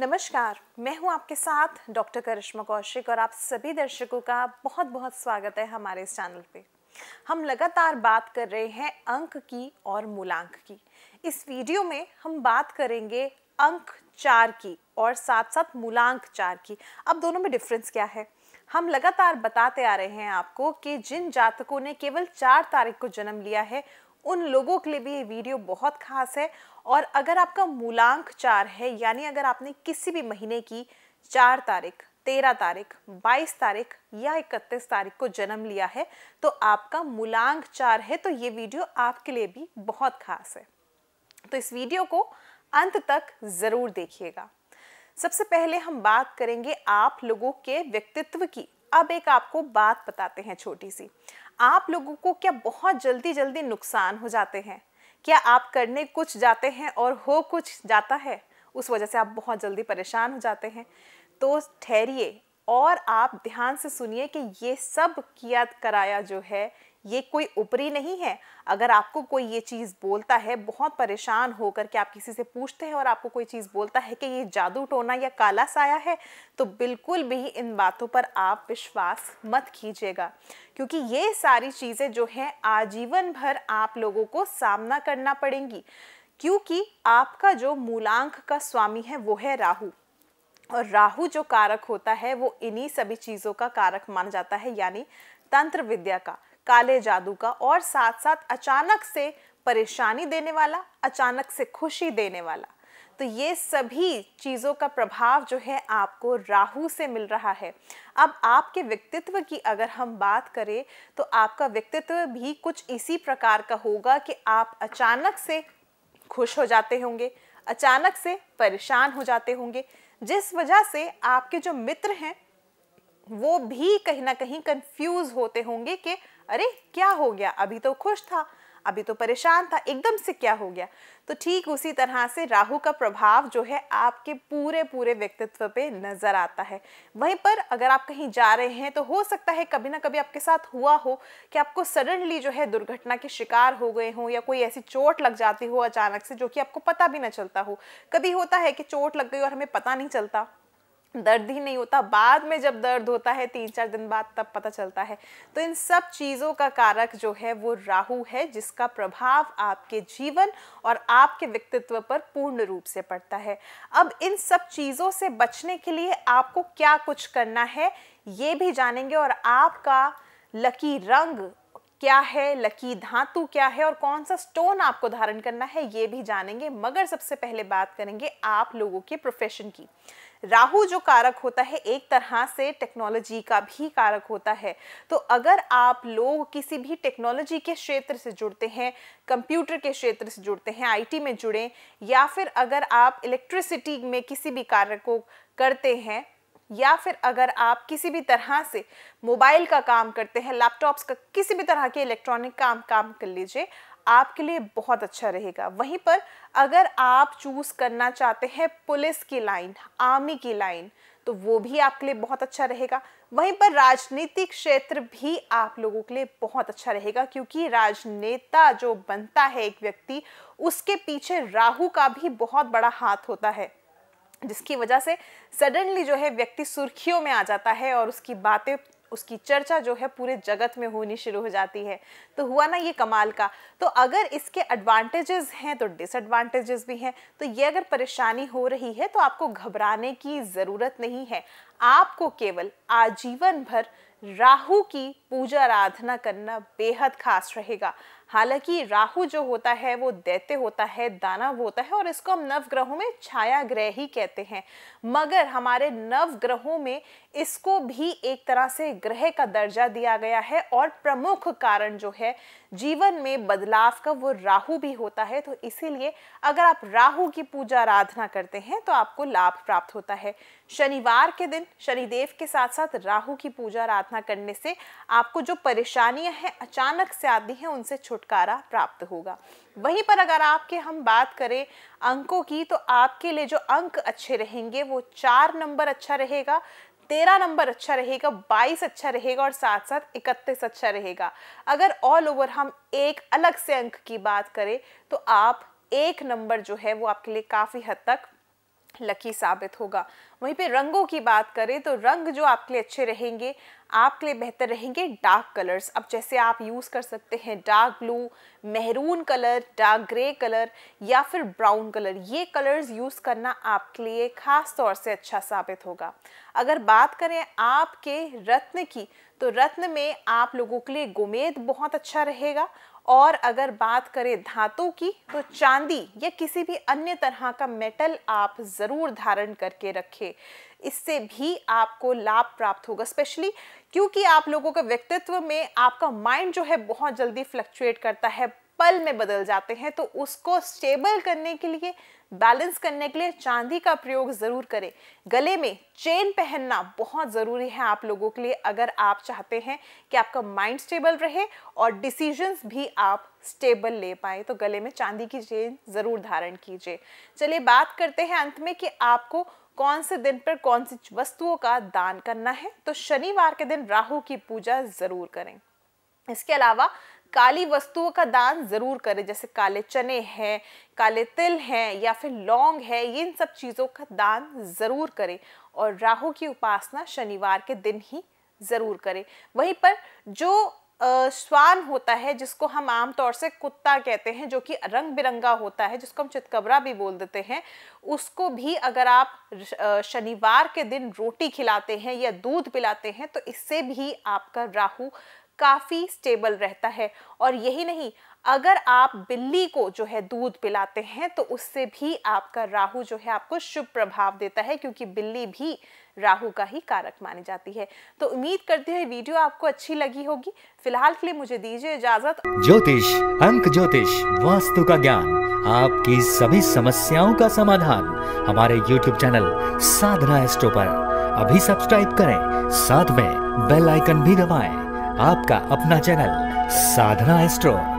नमस्कार मैं हूं आपके साथ डॉक्टर करिश्मा कौशिक और आप सभी दर्शकों का बहुत बहुत स्वागत है हमारे इस चैनल पे हम लगातार बात कर रहे हैं अंक की और मूलांक की इस वीडियो में हम बात करेंगे अंक चार की और साथ साथ मूलांक चार की अब दोनों में डिफरेंस क्या है हम लगातार बताते आ रहे हैं आपको कि जिन जातकों ने केवल चार तारीख को जन्म लिया है उन लोगों के लिए भी ये वीडियो बहुत खास है और अगर आपका मूलांक चार है यानी अगर आपने किसी भी महीने की चार तारीख तेरह तारीख बाईस तारीख या इकतीस तारीख को जन्म लिया है तो आपका मूलांक चार है तो ये वीडियो आपके लिए भी बहुत खास है तो इस वीडियो को अंत तक ज़रूर देखिएगा सबसे पहले हम बात करेंगे आप लोगों के व्यक्तित्व की अब एक आपको बात बताते हैं छोटी सी आप लोगों को क्या बहुत जल्दी जल्दी नुकसान हो जाते हैं क्या आप करने कुछ जाते हैं और हो कुछ जाता है उस वजह से आप बहुत जल्दी परेशान हो जाते हैं तो ठहरिए और आप ध्यान से सुनिए कि ये सब किया कराया जो है ये कोई ऊपरी नहीं है अगर आपको कोई ये चीज़ बोलता है बहुत परेशान होकर के आप किसी से पूछते हैं और आपको कोई चीज़ बोलता है कि ये जादू टोना या काला साया है तो बिल्कुल भी इन बातों पर आप विश्वास मत कीजिएगा क्योंकि ये सारी चीज़ें जो हैं आजीवन भर आप लोगों को सामना करना पड़ेंगी क्योंकि आपका जो मूलांक का स्वामी है वो है राहू और राहु जो कारक होता है वो इन्हीं सभी चीज़ों का कारक माना जाता है यानी तंत्र विद्या का काले जादू का और साथ साथ अचानक से परेशानी देने वाला अचानक से खुशी देने वाला तो ये सभी चीज़ों का प्रभाव जो है आपको राहु से मिल रहा है अब आपके व्यक्तित्व की अगर हम बात करें तो आपका व्यक्तित्व भी कुछ इसी प्रकार का होगा कि आप अचानक से खुश हो जाते होंगे अचानक से परेशान हो जाते होंगे जिस वजह से आपके जो मित्र हैं वो भी कहीं ना कहीं कंफ्यूज होते होंगे कि अरे क्या हो गया अभी तो खुश था अभी तो परेशान था एकदम से क्या हो गया तो ठीक उसी तरह से राहु का प्रभाव जो है आपके पूरे पूरे व्यक्तित्व पे नज़र आता है वहीं पर अगर आप कहीं जा रहे हैं तो हो सकता है कभी ना कभी आपके साथ हुआ हो कि आपको सडनली जो है दुर्घटना के शिकार हो गए हो या कोई ऐसी चोट लग जाती हो अचानक से जो कि आपको पता भी ना चलता हो कभी होता है कि चोट लग गई और हमें पता नहीं चलता दर्द ही नहीं होता बाद में जब दर्द होता है तीन चार दिन बाद तब पता चलता है तो इन सब चीज़ों का कारक जो है वो राहु है जिसका प्रभाव आपके जीवन और आपके व्यक्तित्व पर पूर्ण रूप से पड़ता है अब इन सब चीज़ों से बचने के लिए आपको क्या कुछ करना है ये भी जानेंगे और आपका लकी रंग क्या है लकी धातु क्या है और कौन सा स्टोन आपको धारण करना है ये भी जानेंगे मगर सबसे पहले बात करेंगे आप लोगों के प्रोफेशन की राहु जो कारक होता है एक तरह से टेक्नोलॉजी का भी कारक होता है तो अगर आप लोग किसी भी टेक्नोलॉजी के क्षेत्र से जुड़ते हैं कंप्यूटर के क्षेत्र से जुड़ते हैं आईटी में जुड़े या फिर अगर आप इलेक्ट्रिसिटी में किसी भी कार्य को करते हैं या फिर अगर आप किसी भी तरह से मोबाइल का काम करते हैं लैपटॉप्स का किसी भी तरह के इलेक्ट्रॉनिक काम काम कर लीजिए आपके लिए बहुत अच्छा रहेगा वहीं पर अगर आप चूज़ करना चाहते हैं पुलिस की लाइन आर्मी की लाइन तो वो भी आपके लिए बहुत अच्छा रहेगा वहीं पर राजनीतिक क्षेत्र भी आप लोगों के लिए बहुत अच्छा रहेगा क्योंकि राजनेता जो बनता है एक व्यक्ति उसके पीछे राहु का भी बहुत बड़ा हाथ होता है जिसकी वजह से सडनली जो है व्यक्ति सुर्खियों में आ जाता है और उसकी बातें उसकी चर्चा जो है पूरे जगत में होनी शुरू हो जाती है तो हुआ ना ये कमाल का तो अगर इसके एडवांटेजेस हैं तो डिसएडवांटेजेस भी हैं तो ये अगर परेशानी हो रही है तो आपको घबराने की ज़रूरत नहीं है आपको केवल आजीवन भर राहु की पूजा आराधना करना बेहद खास रहेगा हालांकि राहु जो होता है वो दैत्य होता है दानव होता है और इसको हम नव ग्रहों में छाया ग्रह ही कहते हैं मगर हमारे नव ग्रहों में इसको भी एक तरह से ग्रह का दर्जा दिया गया है और प्रमुख कारण जो है जीवन में बदलाव का वो राहु भी होता है तो इसीलिए अगर आप राहु की पूजा आराधना करते हैं तो आपको लाभ प्राप्त होता है शनिवार के दिन शनिदेव के साथ साथ राहु की पूजा आराधना करने से आपको जो परेशानियां हैं अचानक से आती हैं उनसे छुट छुटकारा प्राप्त होगा वहीं पर अगर आपके हम बात करें अंकों की तो आपके लिए जो अंक अच्छे रहेंगे वो चार नंबर अच्छा रहेगा तेरह नंबर अच्छा रहेगा बाईस अच्छा रहेगा और साथ साथ इकतीस अच्छा रहेगा अगर ऑल ओवर हम एक अलग से अंक की बात करें तो आप एक नंबर जो है वो आपके लिए काफ़ी हद तक लकी साबित होगा वहीं पे रंगों की बात करें तो रंग जो आपके लिए अच्छे रहेंगे आपके लिए बेहतर रहेंगे डार्क कलर्स अब जैसे आप यूज़ कर सकते हैं dark blue maroon colour dark grey colour या फिर ब्राउन कलर ये कलर्स यूज़ करना आपके लिए ख़ास तौर से अच्छा साबित होगा अगर बात करें आपके रत्न की तो रत्न में आप लोगों के लिए गुमेद बहुत अच्छा रहेगा और अगर बात करें धातु की तो चांदी या किसी भी अन्य तरह का मेटल आप ज़रूर धारण करके रखें इससे भी आपको लाभ प्राप्त होगा स्पेशली क्योंकि आप लोगों का व्यक्तित्व में आपका माइंड जो है बहुत जल्दी फ्लक्चुएट करता है पल में बदल जाते हैं तो उसको स्टेबल करने के लिए बैलेंस करने के लिए चांदी का प्रयोग ज़रूर करें गले में चेन पहनना बहुत ज़रूरी है आप लोगों के लिए अगर आप चाहते हैं कि आपका माइंड स्टेबल रहे और डिसीजंस भी आप स्टेबल ले पाए तो गले में चांदी की चेन ज़रूर धारण कीजिए चलिए बात करते हैं अंत में कि आपको कौन से दिन पर कौन सी वस्तुओं का दान करना है तो शनिवार के दिन राहु की पूजा ज़रूर करें इसके अलावा काली वस्तुओं का दान ज़रूर करें जैसे काले चने हैं काले तिल हैं या फिर लौंग है ये इन सब चीज़ों का दान ज़रूर करें और राहु की उपासना शनिवार के दिन ही ज़रूर करें वहीं पर जो स्वान होता है जिसको हम आमतौर से कुत्ता कहते हैं जो कि रंग बिरंगा होता है जिसको हम चितकबरा भी बोल देते हैं उसको भी अगर आप शनिवार के दिन रोटी खिलाते हैं या दूध पिलाते हैं तो इससे भी आपका राहु काफ़ी स्टेबल रहता है और यही नहीं अगर आप बिल्ली को जो है दूध पिलाते हैं तो उससे भी आपका राहु जो है आपको शुभ प्रभाव देता है क्योंकि बिल्ली भी राहु का ही कारक मानी जाती है तो उम्मीद करते हैं वीडियो आपको अच्छी लगी होगी फिलहाल के लिए मुझे दीजिए इजाजत ज्योतिष अंक ज्योतिष वास्तु का ज्ञान आपकी सभी समस्याओं का समाधान हमारे यूट्यूब चैनल साधना एस्ट्रो पर अभी सब्सक्राइब करें साथ में बेल आइकन भी दबाएं आपका अपना चैनल साधना एस्ट्रो